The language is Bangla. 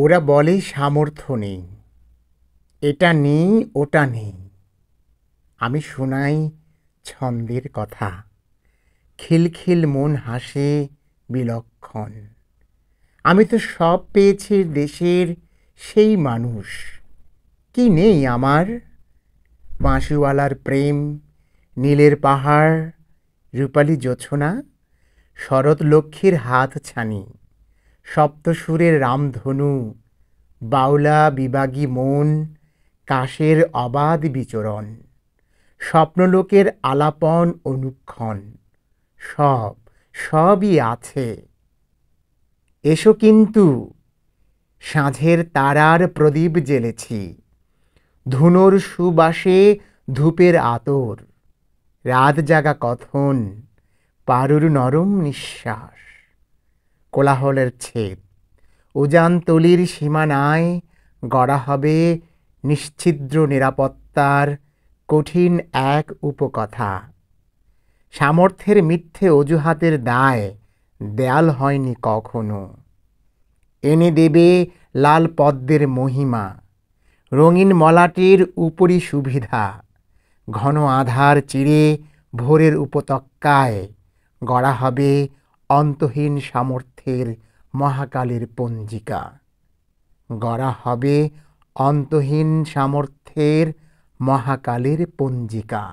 ওরা বলে সামর্থ্য নেই এটা নেই ওটা নেই আমি শোনাই ছন্দের কথা খিলখিল মন হাসে বিলক্ষণ আমি তো সব পেয়েছি দেশের সেই মানুষ কি নেই আমার বাঁশিওয়ালার প্রেম নীলের পাহাড় রূপালী জোছনা শরৎ লক্ষ্মীর হাত ছানি সপ্তসুরের রামধনু বাউলা বিবাগী মন কাশের অবাধ বিচরণ স্বপ্নলোকের আলাপন অনুক্ষণ সব সবই আছে এসো কিন্তু সাঁঝের তারার প্রদীপ জ্বেলেছি ধুনোর সুবাসে ধূপের আতর রাত জাগা কথন পারুর নরম নিঃশ্বাস কোলাহলের ছেদ উজানতলির সীমানায় গড়া হবে নিশ্ছিদ্র নিরাপত্তার কঠিন এক উপকথা সামর্থ্যের মিথ্যে অজুহাতের দায় দেয়াল হয়নি কখনো এনে দেবে লাল পদ্মের মহিমা রঙিন মলাটির উপরি সুবিধা ঘন আধার চিরে ভোরের উপত্যকায় গড়া হবে অন্তহীন সামর্থ্যের মহাকালের পঞ্জিকা গড়া হবে অন্তহীন সামর্থ্যের মহাকালের পঞ্জিকা